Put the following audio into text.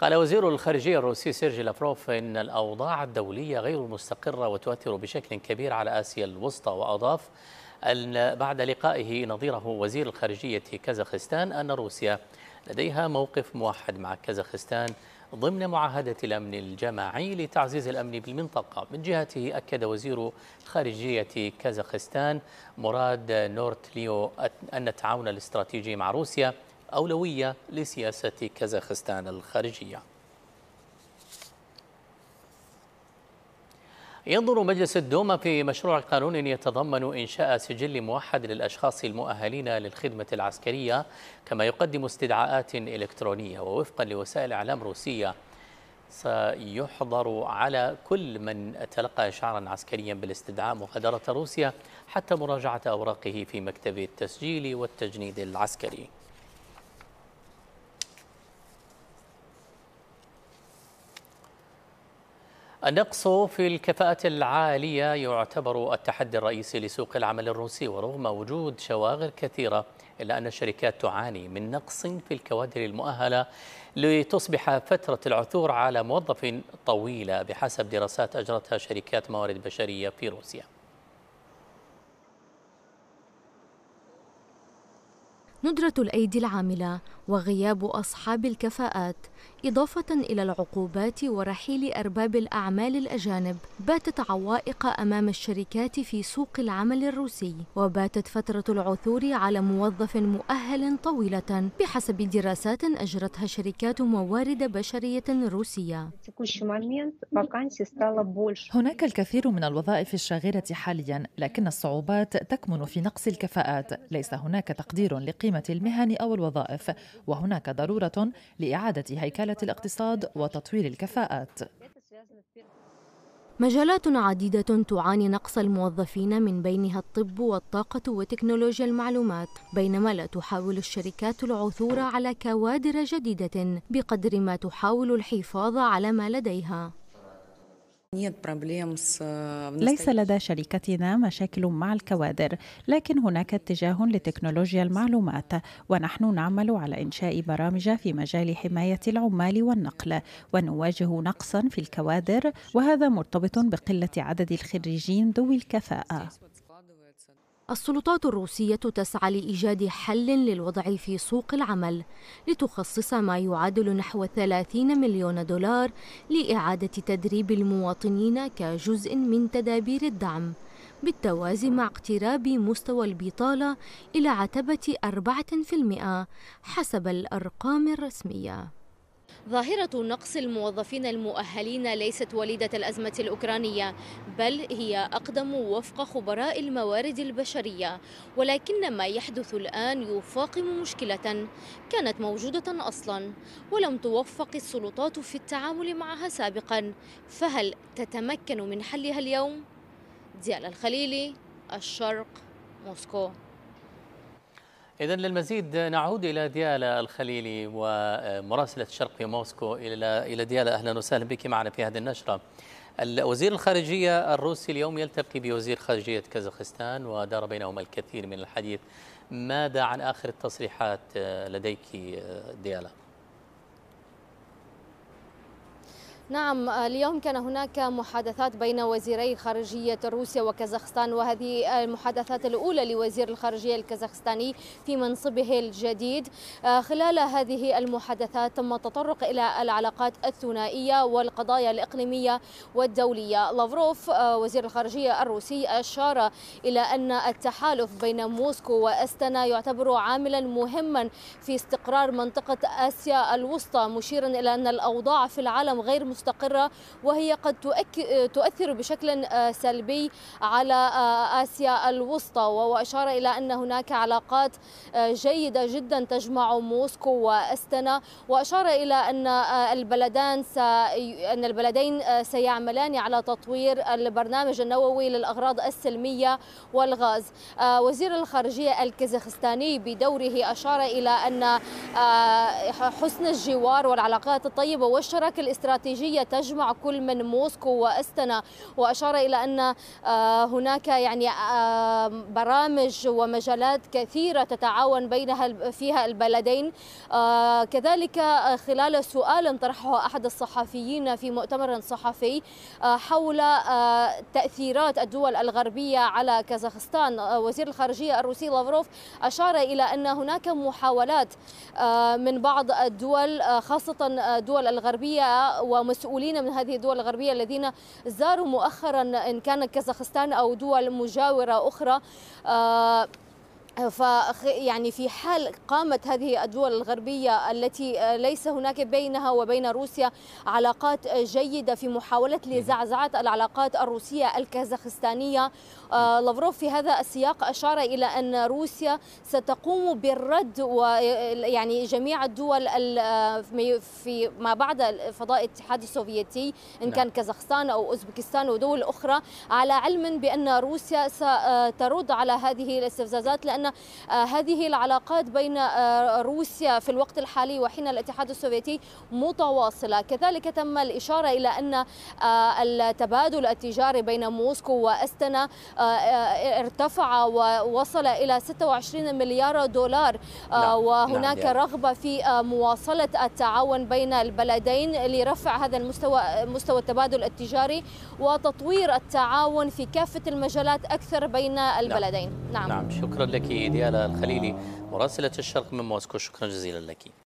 قال وزير الخارجية الروسي سيرجي لافروف إن الأوضاع الدولية غير مستقرة وتؤثر بشكل كبير على آسيا الوسطى وأضاف أن بعد لقائه نظيره وزير الخارجية كازاخستان أن روسيا لديها موقف موحد مع كازاخستان ضمن معاهدة الأمن الجماعي لتعزيز الأمن بالمنطقة من جهته أكد وزير خارجية كازاخستان مراد نورتليو أن التعاون الاستراتيجي مع روسيا أولوية لسياسة كازاخستان الخارجية ينظر مجلس الدوما في مشروع قانون يتضمن إنشاء سجل موحد للأشخاص المؤهلين للخدمة العسكرية كما يقدم استدعاءات إلكترونية ووفقا لوسائل إعلام روسية سيحظر على كل من تلقى شعرا عسكريا بالاستدعاء مغادرة روسيا حتى مراجعة أوراقه في مكتب التسجيل والتجنيد العسكري النقص في الكفاءة العالية يعتبر التحدي الرئيسي لسوق العمل الروسي ورغم وجود شواغر كثيرة إلا أن الشركات تعاني من نقص في الكوادر المؤهلة لتصبح فترة العثور على موظف طويلة بحسب دراسات أجرتها شركات موارد بشرية في روسيا ندرة الأيدي العاملة وغياب أصحاب الكفاءات إضافة إلى العقوبات ورحيل أرباب الأعمال الأجانب باتت عوائق أمام الشركات في سوق العمل الروسي وباتت فترة العثور على موظف مؤهل طويلة بحسب دراسات أجرتها شركات موارد بشرية روسية هناك الكثير من الوظائف الشاغرة حاليا لكن الصعوبات تكمن في نقص الكفاءات ليس هناك تقدير لقيمة أنظمة المهن أو الوظائف وهناك ضرورة لإعادة هيكلة الاقتصاد وتطوير الكفاءات مجالات عديدة تعاني نقص الموظفين من بينها الطب والطاقة وتكنولوجيا المعلومات، بينما لا تحاول الشركات العثور على كوادر جديدة بقدر ما تحاول الحفاظ على ما لديها. Э, ليس لدى شركتنا مشاكل مع الكوادر لكن هناك اتجاه لتكنولوجيا المعلومات ونحن نعمل على انشاء برامج في مجال حمايه العمال والنقل ونواجه نقصا في الكوادر وهذا مرتبط بقله عدد الخريجين ذوي الكفاءه السلطات الروسية تسعى لإيجاد حل للوضع في سوق العمل لتخصص ما يعادل نحو 30 مليون دولار لإعادة تدريب المواطنين كجزء من تدابير الدعم بالتوازي مع اقتراب مستوى البطالة إلى عتبة 4% حسب الأرقام الرسمية ظاهرة نقص الموظفين المؤهلين ليست وليدة الأزمة الأوكرانية بل هي أقدم وفق خبراء الموارد البشرية ولكن ما يحدث الآن يفاقم مشكلة كانت موجودة أصلا ولم توفق السلطات في التعامل معها سابقا فهل تتمكن من حلها اليوم؟ ديال الخليلي الشرق موسكو إذا للمزيد نعود إلى ديالا الخليلي ومراسلة الشرق في موسكو إلى إلى ديالا أهلا وسهلا بك معنا في هذه النشرة. وزير الخارجية الروسي اليوم يلتقي بوزير خارجية كازاخستان ودار بينهما الكثير من الحديث. ماذا عن آخر التصريحات لديك ديالا؟ نعم اليوم كان هناك محادثات بين وزيري خارجية روسيا وكازاخستان وهذه المحادثات الأولى لوزير الخارجية الكازاخستاني في منصبه الجديد آه، خلال هذه المحادثات تم التطرق إلى العلاقات الثنائية والقضايا الإقليمية والدولية لافروف آه، وزير الخارجية الروسي أشار إلى أن التحالف بين موسكو وأستنا يعتبر عاملا مهما في استقرار منطقة آسيا الوسطى مشيرا إلى أن الأوضاع في العالم غير مستقرة وهي قد تؤثر بشكل آه، سلبي على آه، آسيا الوسطى وأشار إلى أن هناك علاقات آه، جيدة جدا تجمع موسكو وأستنا وأشار إلى أن البلدان أن البلدين سيعملان على تطوير البرنامج النووي للأغراض السلمية والغاز وزير الخارجية الكازاخستاني بدوره أشار إلى أن حسن الجوار والعلاقات الطيبة والشراكة الاستراتيجية دولية تجمع كل من موسكو وأستنا وأشار إلى أن آه، هناك يعني آه، برامج ومجالات كثيرة تتعاون بينها فيها البلدين آه، كذلك خلال سؤال طرحه أحد الصحفيين في مؤتمر صحفي حول تأثيرات الدول الغربية على كازاخستان وزير الخارجية الروسي لافروف أشار إلى أن هناك محاولات من بعض الدول خاصة الدول الغربية ومس المسؤولين من هذه الدول الغربية الذين زاروا مؤخرا إن كان كازاخستان أو دول مجاورة أخرى آه، ف يعني في حال قامت هذه الدول الغربية التي آه، ليس هناك بينها وبين روسيا علاقات جيدة في محاولة لزعزعة العلاقات الروسية الكازاخستانية آه، لافروف في هذا السياق أشار إلى أن روسيا ستقوم بالرد ويعني آه، جميع الدول في ما بعد فضاء الاتحاد السوفيتي إن نعم. كان كازاخستان أو أوزبكستان ودول أخرى على علم بأن روسيا سترد على هذه الاستفزازات لأن آه، هذه العلاقات بين آه، روسيا في الوقت الحالي وحين الاتحاد السوفيتي متواصلة كذلك تم الإشارة إلى أن آه، التبادل التجاري بين موسكو وأستنا ارتفع ووصل إلى 26 مليار دولار نعم، نعم، وهناك رغبة في مواصلة التعاون بين البلدين لرفع هذا المستوى مستوى التبادل التجاري وتطوير التعاون في كافة المجالات أكثر بين نعم. البلدين نعم, نعم. شكرا لك ديالا الخليلي مراسلة الشرق من موسكو شكرا جزيلا لك